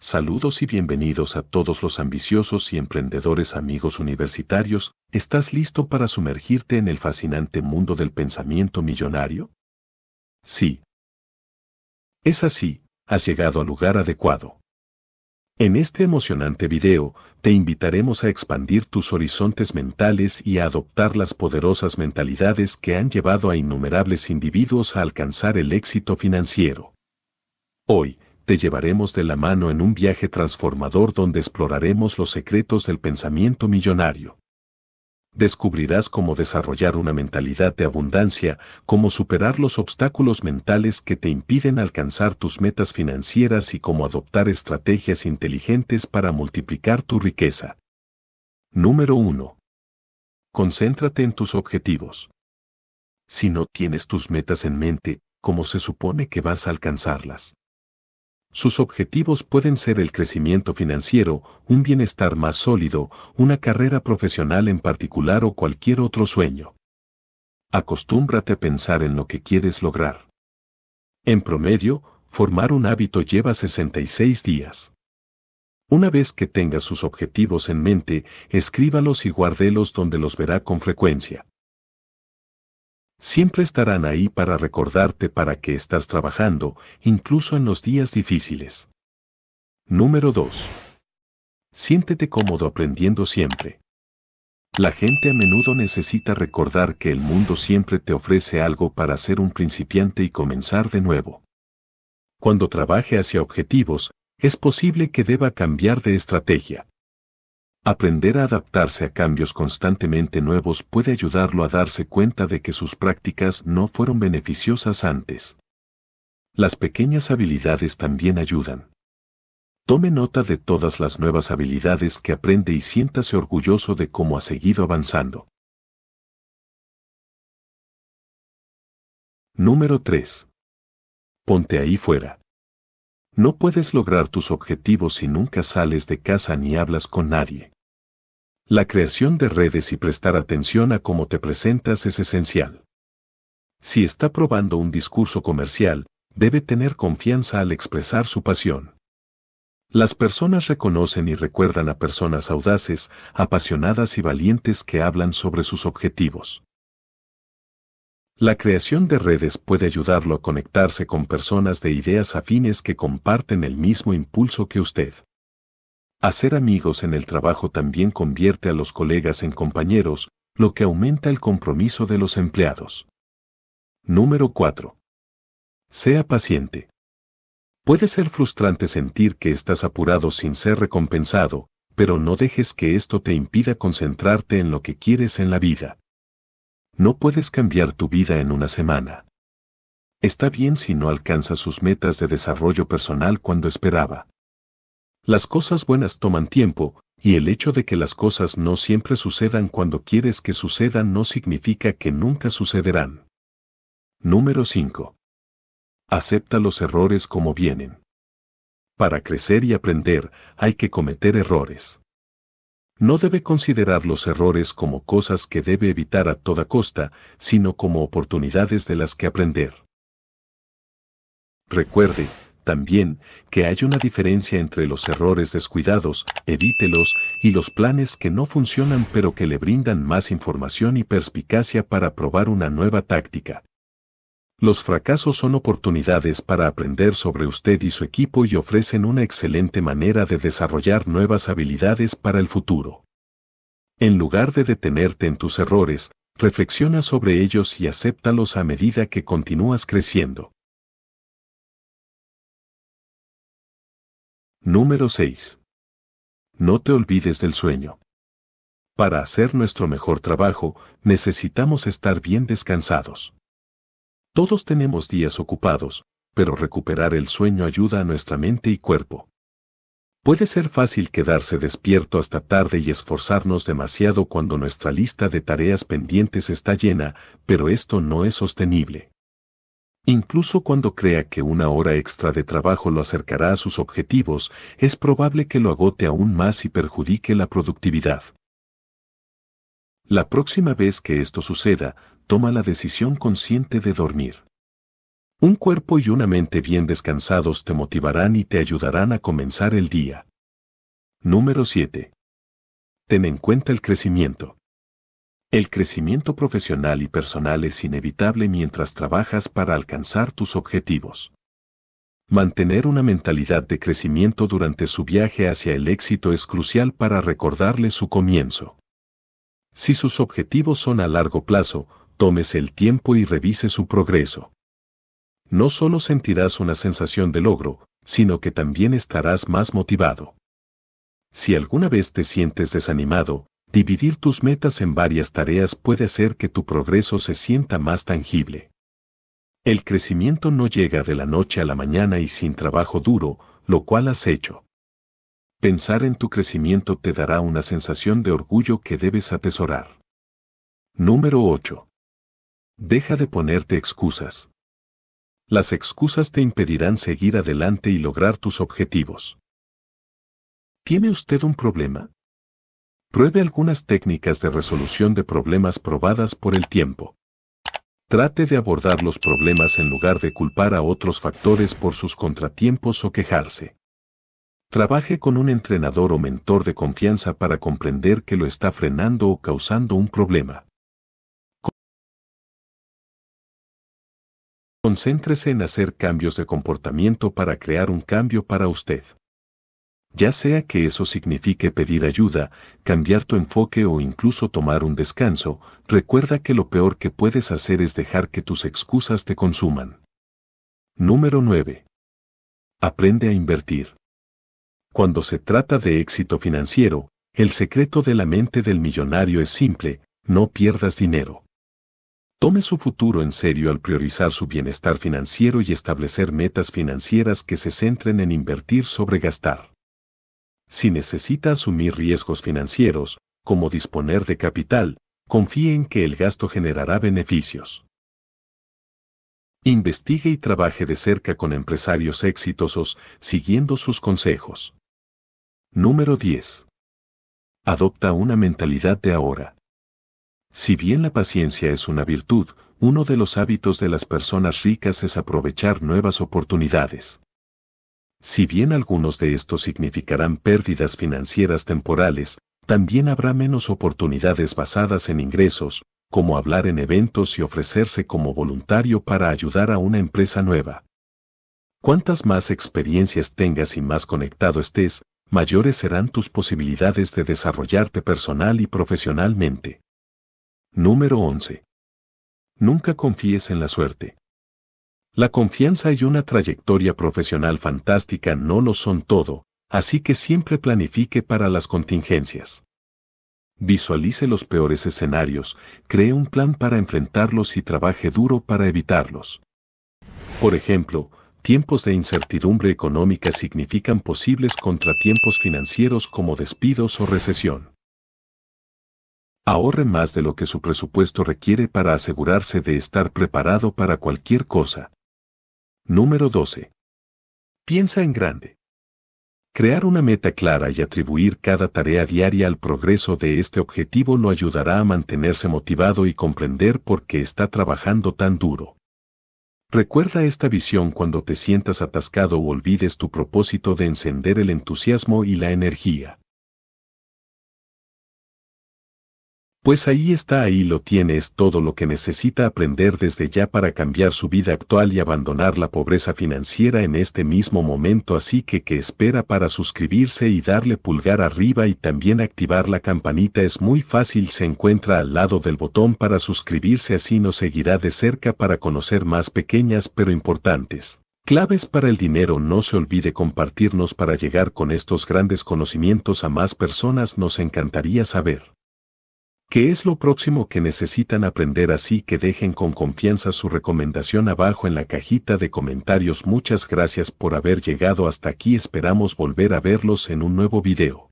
Saludos y bienvenidos a todos los ambiciosos y emprendedores amigos universitarios. ¿Estás listo para sumergirte en el fascinante mundo del pensamiento millonario? Sí. Es así, has llegado al lugar adecuado. En este emocionante video, te invitaremos a expandir tus horizontes mentales y a adoptar las poderosas mentalidades que han llevado a innumerables individuos a alcanzar el éxito financiero. Hoy, te llevaremos de la mano en un viaje transformador donde exploraremos los secretos del pensamiento millonario. Descubrirás cómo desarrollar una mentalidad de abundancia, cómo superar los obstáculos mentales que te impiden alcanzar tus metas financieras y cómo adoptar estrategias inteligentes para multiplicar tu riqueza. Número 1. Concéntrate en tus objetivos. Si no tienes tus metas en mente, ¿cómo se supone que vas a alcanzarlas? Sus objetivos pueden ser el crecimiento financiero, un bienestar más sólido, una carrera profesional en particular o cualquier otro sueño. Acostúmbrate a pensar en lo que quieres lograr. En promedio, formar un hábito lleva 66 días. Una vez que tenga sus objetivos en mente, escríbalos y guárdelos donde los verá con frecuencia. Siempre estarán ahí para recordarte para qué estás trabajando, incluso en los días difíciles. Número 2. Siéntete cómodo aprendiendo siempre. La gente a menudo necesita recordar que el mundo siempre te ofrece algo para ser un principiante y comenzar de nuevo. Cuando trabaje hacia objetivos, es posible que deba cambiar de estrategia. Aprender a adaptarse a cambios constantemente nuevos puede ayudarlo a darse cuenta de que sus prácticas no fueron beneficiosas antes. Las pequeñas habilidades también ayudan. Tome nota de todas las nuevas habilidades que aprende y siéntase orgulloso de cómo ha seguido avanzando. Número 3. Ponte ahí fuera. No puedes lograr tus objetivos si nunca sales de casa ni hablas con nadie. La creación de redes y prestar atención a cómo te presentas es esencial. Si está probando un discurso comercial, debe tener confianza al expresar su pasión. Las personas reconocen y recuerdan a personas audaces, apasionadas y valientes que hablan sobre sus objetivos. La creación de redes puede ayudarlo a conectarse con personas de ideas afines que comparten el mismo impulso que usted. Hacer amigos en el trabajo también convierte a los colegas en compañeros, lo que aumenta el compromiso de los empleados. Número 4. Sea paciente. Puede ser frustrante sentir que estás apurado sin ser recompensado, pero no dejes que esto te impida concentrarte en lo que quieres en la vida. No puedes cambiar tu vida en una semana. Está bien si no alcanzas sus metas de desarrollo personal cuando esperaba. Las cosas buenas toman tiempo, y el hecho de que las cosas no siempre sucedan cuando quieres que sucedan no significa que nunca sucederán. Número 5. Acepta los errores como vienen. Para crecer y aprender hay que cometer errores. No debe considerar los errores como cosas que debe evitar a toda costa, sino como oportunidades de las que aprender. Recuerde, también, que hay una diferencia entre los errores descuidados, evítelos, y los planes que no funcionan pero que le brindan más información y perspicacia para probar una nueva táctica. Los fracasos son oportunidades para aprender sobre usted y su equipo y ofrecen una excelente manera de desarrollar nuevas habilidades para el futuro. En lugar de detenerte en tus errores, reflexiona sobre ellos y acéptalos a medida que continúas creciendo. Número 6. No te olvides del sueño. Para hacer nuestro mejor trabajo, necesitamos estar bien descansados. Todos tenemos días ocupados, pero recuperar el sueño ayuda a nuestra mente y cuerpo. Puede ser fácil quedarse despierto hasta tarde y esforzarnos demasiado cuando nuestra lista de tareas pendientes está llena, pero esto no es sostenible. Incluso cuando crea que una hora extra de trabajo lo acercará a sus objetivos, es probable que lo agote aún más y perjudique la productividad. La próxima vez que esto suceda, toma la decisión consciente de dormir. Un cuerpo y una mente bien descansados te motivarán y te ayudarán a comenzar el día. Número 7. Ten en cuenta el crecimiento. El crecimiento profesional y personal es inevitable mientras trabajas para alcanzar tus objetivos. Mantener una mentalidad de crecimiento durante su viaje hacia el éxito es crucial para recordarle su comienzo. Si sus objetivos son a largo plazo, tómese el tiempo y revise su progreso. No solo sentirás una sensación de logro, sino que también estarás más motivado. Si alguna vez te sientes desanimado, Dividir tus metas en varias tareas puede hacer que tu progreso se sienta más tangible. El crecimiento no llega de la noche a la mañana y sin trabajo duro, lo cual has hecho. Pensar en tu crecimiento te dará una sensación de orgullo que debes atesorar. Número 8. Deja de ponerte excusas. Las excusas te impedirán seguir adelante y lograr tus objetivos. ¿Tiene usted un problema? Pruebe algunas técnicas de resolución de problemas probadas por el tiempo. Trate de abordar los problemas en lugar de culpar a otros factores por sus contratiempos o quejarse. Trabaje con un entrenador o mentor de confianza para comprender que lo está frenando o causando un problema. Concéntrese en hacer cambios de comportamiento para crear un cambio para usted ya sea que eso signifique pedir ayuda, cambiar tu enfoque o incluso tomar un descanso, recuerda que lo peor que puedes hacer es dejar que tus excusas te consuman. Número 9. Aprende a invertir. Cuando se trata de éxito financiero, el secreto de la mente del millonario es simple, no pierdas dinero. Tome su futuro en serio al priorizar su bienestar financiero y establecer metas financieras que se centren en invertir sobre gastar. Si necesita asumir riesgos financieros, como disponer de capital, confíe en que el gasto generará beneficios. Investigue y trabaje de cerca con empresarios exitosos, siguiendo sus consejos. Número 10. Adopta una mentalidad de ahora. Si bien la paciencia es una virtud, uno de los hábitos de las personas ricas es aprovechar nuevas oportunidades. Si bien algunos de estos significarán pérdidas financieras temporales, también habrá menos oportunidades basadas en ingresos, como hablar en eventos y ofrecerse como voluntario para ayudar a una empresa nueva. Cuantas más experiencias tengas y más conectado estés, mayores serán tus posibilidades de desarrollarte personal y profesionalmente. Número 11. Nunca confíes en la suerte. La confianza y una trayectoria profesional fantástica no lo son todo, así que siempre planifique para las contingencias. Visualice los peores escenarios, cree un plan para enfrentarlos y trabaje duro para evitarlos. Por ejemplo, tiempos de incertidumbre económica significan posibles contratiempos financieros como despidos o recesión. Ahorre más de lo que su presupuesto requiere para asegurarse de estar preparado para cualquier cosa. Número 12. Piensa en grande. Crear una meta clara y atribuir cada tarea diaria al progreso de este objetivo lo ayudará a mantenerse motivado y comprender por qué está trabajando tan duro. Recuerda esta visión cuando te sientas atascado o olvides tu propósito de encender el entusiasmo y la energía. Pues ahí está, ahí lo tienes todo lo que necesita aprender desde ya para cambiar su vida actual y abandonar la pobreza financiera en este mismo momento, así que que espera para suscribirse y darle pulgar arriba y también activar la campanita es muy fácil, se encuentra al lado del botón para suscribirse, así nos seguirá de cerca para conocer más pequeñas pero importantes. Claves para el dinero no se olvide compartirnos para llegar con estos grandes conocimientos a más personas, nos encantaría saber. ¿Qué es lo próximo que necesitan aprender así que dejen con confianza su recomendación abajo en la cajita de comentarios? Muchas gracias por haber llegado hasta aquí, esperamos volver a verlos en un nuevo video.